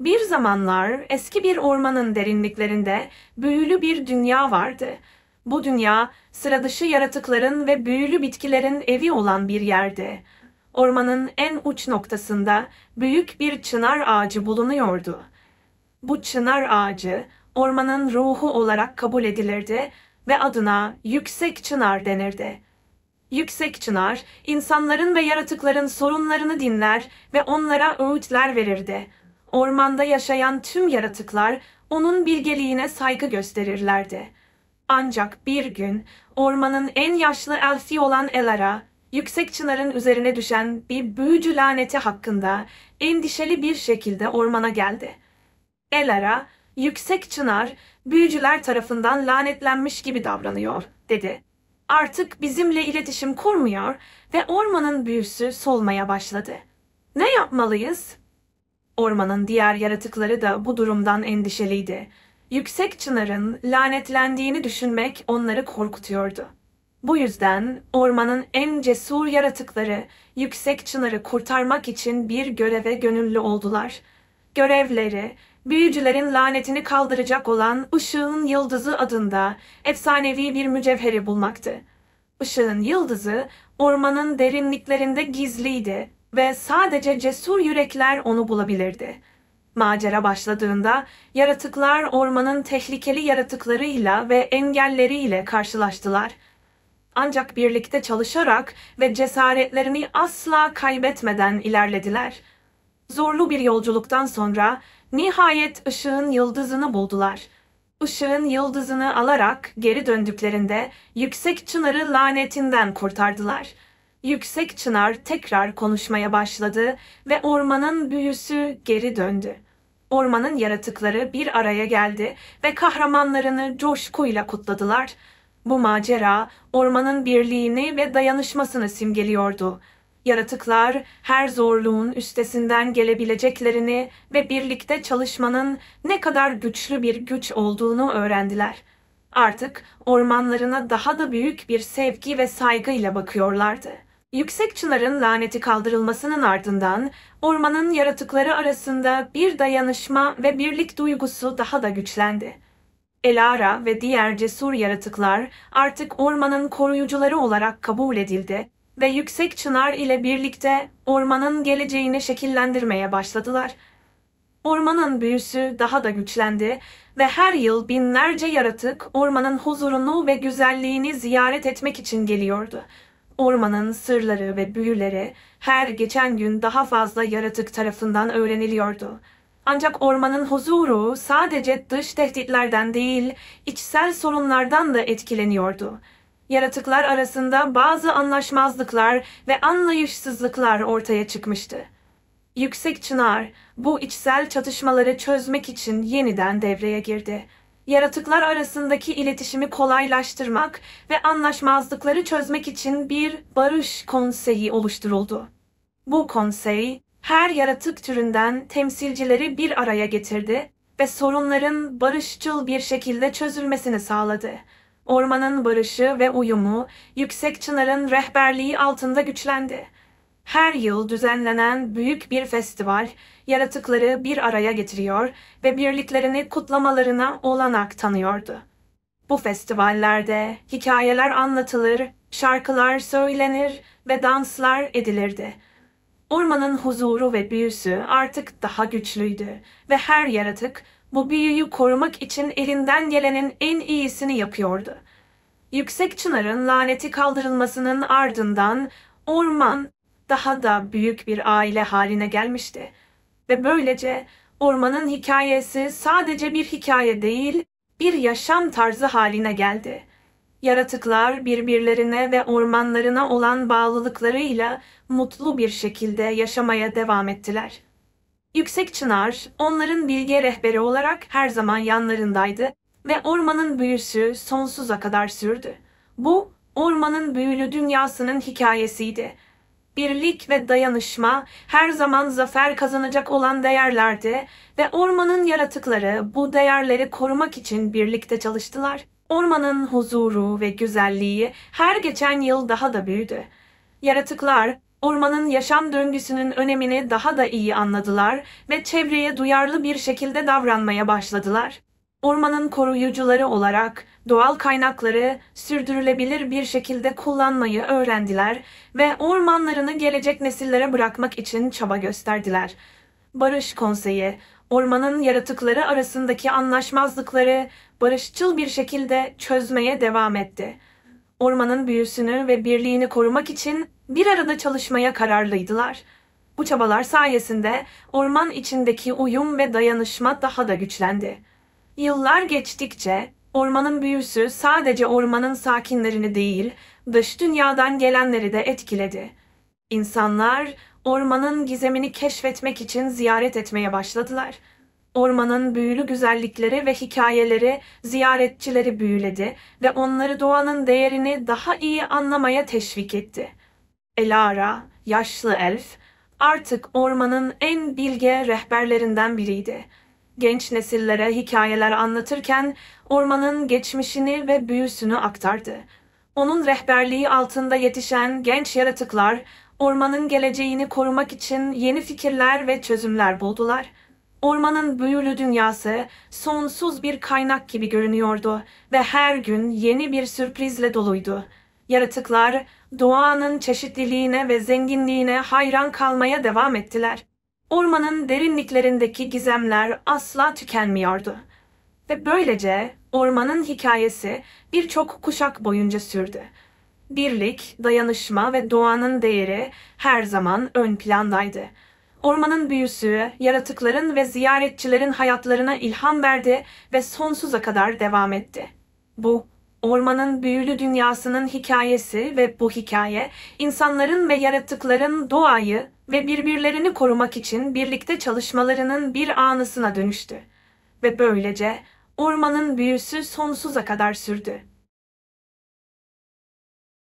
Bir zamanlar eski bir ormanın derinliklerinde büyülü bir dünya vardı. Bu dünya sıradışı yaratıkların ve büyülü bitkilerin evi olan bir yerdi. Ormanın en uç noktasında büyük bir çınar ağacı bulunuyordu. Bu çınar ağacı ormanın ruhu olarak kabul edilirdi ve adına yüksek çınar denirdi. Yüksek çınar insanların ve yaratıkların sorunlarını dinler ve onlara öğütler verirdi. Ormanda yaşayan tüm yaratıklar onun bilgeliğine saygı gösterirlerdi. Ancak bir gün ormanın en yaşlı elfi olan Elara, yüksek çınarın üzerine düşen bir büyücü laneti hakkında endişeli bir şekilde ormana geldi. Elara, yüksek çınar büyücüler tarafından lanetlenmiş gibi davranıyor, dedi. Artık bizimle iletişim kurmuyor ve ormanın büyüsü solmaya başladı. Ne yapmalıyız? Ormanın diğer yaratıkları da bu durumdan endişeliydi. Yüksek çınarın lanetlendiğini düşünmek onları korkutuyordu. Bu yüzden ormanın en cesur yaratıkları yüksek çınarı kurtarmak için bir göreve gönüllü oldular. Görevleri, büyücülerin lanetini kaldıracak olan Işığın Yıldızı adında efsanevi bir mücevheri bulmaktı. Işığın Yıldızı ormanın derinliklerinde gizliydi ve sadece cesur yürekler onu bulabilirdi. Macera başladığında yaratıklar ormanın tehlikeli yaratıklarıyla ve engelleriyle karşılaştılar. Ancak birlikte çalışarak ve cesaretlerini asla kaybetmeden ilerlediler. Zorlu bir yolculuktan sonra nihayet ışığın yıldızını buldular. Işığın yıldızını alarak geri döndüklerinde yüksek çınarı lanetinden kurtardılar.'' Yüksek çınar tekrar konuşmaya başladı ve ormanın büyüsü geri döndü. Ormanın yaratıkları bir araya geldi ve kahramanlarını coşkuyla kutladılar. Bu macera ormanın birliğini ve dayanışmasını simgeliyordu. Yaratıklar her zorluğun üstesinden gelebileceklerini ve birlikte çalışmanın ne kadar güçlü bir güç olduğunu öğrendiler. Artık ormanlarına daha da büyük bir sevgi ve saygıyla bakıyorlardı. Yüksek Çınar'ın laneti kaldırılmasının ardından ormanın yaratıkları arasında bir dayanışma ve birlik duygusu daha da güçlendi. Elara ve diğer cesur yaratıklar artık ormanın koruyucuları olarak kabul edildi ve Yüksek Çınar ile birlikte ormanın geleceğini şekillendirmeye başladılar. Ormanın büyüsü daha da güçlendi ve her yıl binlerce yaratık ormanın huzurunu ve güzelliğini ziyaret etmek için geliyordu. Ormanın sırları ve büyüleri her geçen gün daha fazla yaratık tarafından öğreniliyordu. Ancak ormanın huzuru sadece dış tehditlerden değil, içsel sorunlardan da etkileniyordu. Yaratıklar arasında bazı anlaşmazlıklar ve anlayışsızlıklar ortaya çıkmıştı. Yüksek Çınar bu içsel çatışmaları çözmek için yeniden devreye girdi yaratıklar arasındaki iletişimi kolaylaştırmak ve anlaşmazlıkları çözmek için bir barış konseyi oluşturuldu. Bu konsey, her yaratık türünden temsilcileri bir araya getirdi ve sorunların barışçıl bir şekilde çözülmesini sağladı. Ormanın barışı ve uyumu, Yüksek Çınar'ın rehberliği altında güçlendi her yıl düzenlenen büyük bir festival yaratıkları bir araya getiriyor ve birliklerini kutlamalarına olanak tanıyordu. Bu festivallerde hikayeler anlatılır, şarkılar söylenir ve danslar edilirdi. Ormanın huzuru ve büyüsü artık daha güçlüydü ve her yaratık bu büyüyü korumak için elinden gelenin en iyisini yapıyordu. Yüksek Çınar'ın laneti kaldırılmasının ardından orman daha da büyük bir aile haline gelmişti. Ve böylece ormanın hikayesi sadece bir hikaye değil, bir yaşam tarzı haline geldi. Yaratıklar birbirlerine ve ormanlarına olan bağlılıklarıyla mutlu bir şekilde yaşamaya devam ettiler. Yüksek Çınar onların bilge rehberi olarak her zaman yanlarındaydı ve ormanın büyüsü sonsuza kadar sürdü. Bu ormanın büyülü dünyasının hikayesiydi birlik ve dayanışma her zaman zafer kazanacak olan değerlerdi ve ormanın yaratıkları bu değerleri korumak için birlikte çalıştılar. Ormanın huzuru ve güzelliği her geçen yıl daha da büyüdü. Yaratıklar ormanın yaşam döngüsünün önemini daha da iyi anladılar ve çevreye duyarlı bir şekilde davranmaya başladılar. Ormanın koruyucuları olarak doğal kaynakları sürdürülebilir bir şekilde kullanmayı öğrendiler ve ormanlarını gelecek nesillere bırakmak için çaba gösterdiler. Barış Konseyi, ormanın yaratıkları arasındaki anlaşmazlıkları barışçıl bir şekilde çözmeye devam etti. Ormanın büyüsünü ve birliğini korumak için bir arada çalışmaya kararlıydılar. Bu çabalar sayesinde orman içindeki uyum ve dayanışma daha da güçlendi. Yıllar geçtikçe ormanın büyüsü sadece ormanın sakinlerini değil, dış dünyadan gelenleri de etkiledi. İnsanlar ormanın gizemini keşfetmek için ziyaret etmeye başladılar. Ormanın büyülü güzellikleri ve hikayeleri ziyaretçileri büyüledi ve onları doğanın değerini daha iyi anlamaya teşvik etti. Elara, yaşlı elf, artık ormanın en bilge rehberlerinden biriydi genç nesillere hikayeler anlatırken ormanın geçmişini ve büyüsünü aktardı. Onun rehberliği altında yetişen genç yaratıklar ormanın geleceğini korumak için yeni fikirler ve çözümler buldular. Ormanın büyülü dünyası sonsuz bir kaynak gibi görünüyordu ve her gün yeni bir sürprizle doluydu. Yaratıklar doğanın çeşitliliğine ve zenginliğine hayran kalmaya devam ettiler. Ormanın derinliklerindeki gizemler asla tükenmiyordu. Ve böylece ormanın hikayesi birçok kuşak boyunca sürdü. Birlik, dayanışma ve doğanın değeri her zaman ön plandaydı. Ormanın büyüsü, yaratıkların ve ziyaretçilerin hayatlarına ilham verdi ve sonsuza kadar devam etti. Bu, ormanın büyülü dünyasının hikayesi ve bu hikaye, insanların ve yaratıkların doğayı ve birbirlerini korumak için birlikte çalışmalarının bir anısına dönüştü. Ve böylece ormanın büyüsü sonsuza kadar sürdü.